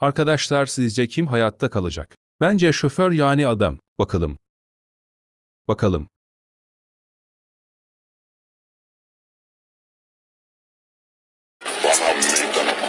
Arkadaşlar sizce kim hayatta kalacak? Bence şoför yani adam. Bakalım. Bakalım. Bana